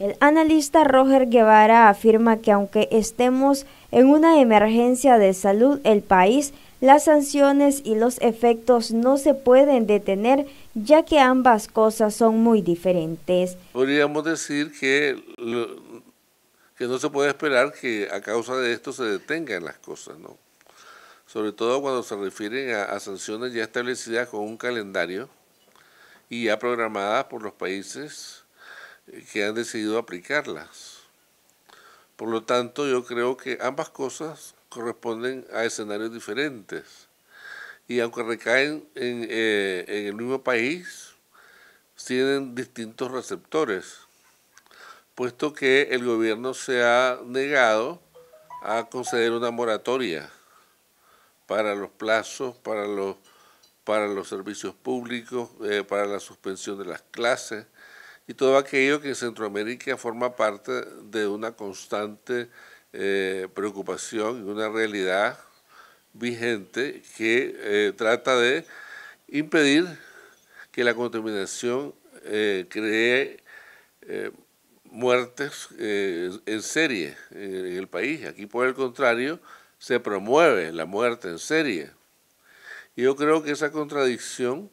El analista Roger Guevara afirma que aunque estemos en una emergencia de salud el país, las sanciones y los efectos no se pueden detener ya que ambas cosas son muy diferentes. Podríamos decir que, que no se puede esperar que a causa de esto se detengan las cosas, ¿no? sobre todo cuando se refieren a, a sanciones ya establecidas con un calendario y ya programadas por los países que han decidido aplicarlas. Por lo tanto, yo creo que ambas cosas corresponden a escenarios diferentes. Y aunque recaen en, eh, en el mismo país, tienen distintos receptores, puesto que el gobierno se ha negado a conceder una moratoria para los plazos, para los, para los servicios públicos, eh, para la suspensión de las clases, y todo aquello que en Centroamérica forma parte de una constante eh, preocupación y una realidad vigente que eh, trata de impedir que la contaminación eh, cree muertes en serie en el país. Aquí por el contrario se promueve la muerte en serie. Yo creo que esa contradicción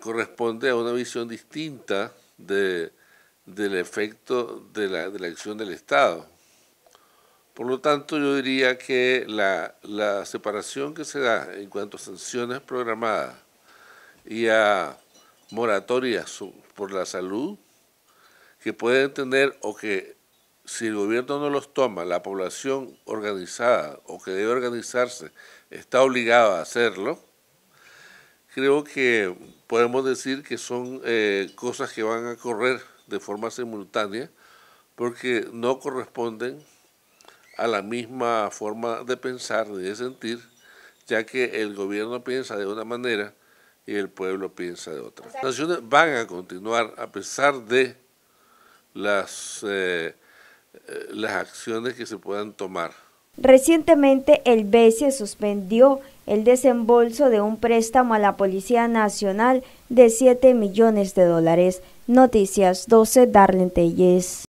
corresponde a una visión distinta del efecto de la, de acción del Estado. Por lo tanto, yo diría que la, la separación que se da en cuanto a sanciones programadas y a moratorias por la salud, que pueden tener o que si el gobierno no los toma, la población organizada o que debe organizarse está obligada a hacerlo, creo que podemos decir que son eh, cosas que van a correr de forma simultánea porque no corresponden a la misma forma de pensar ni de sentir, ya que el gobierno piensa de una manera y el pueblo piensa de otra. Las naciones van a continuar a pesar de las, eh, eh, las acciones que se puedan tomar. Recientemente el BCE suspendió el desembolso de un préstamo a la Policía Nacional de 7 millones de dólares. Noticias 12, Darlene Telles.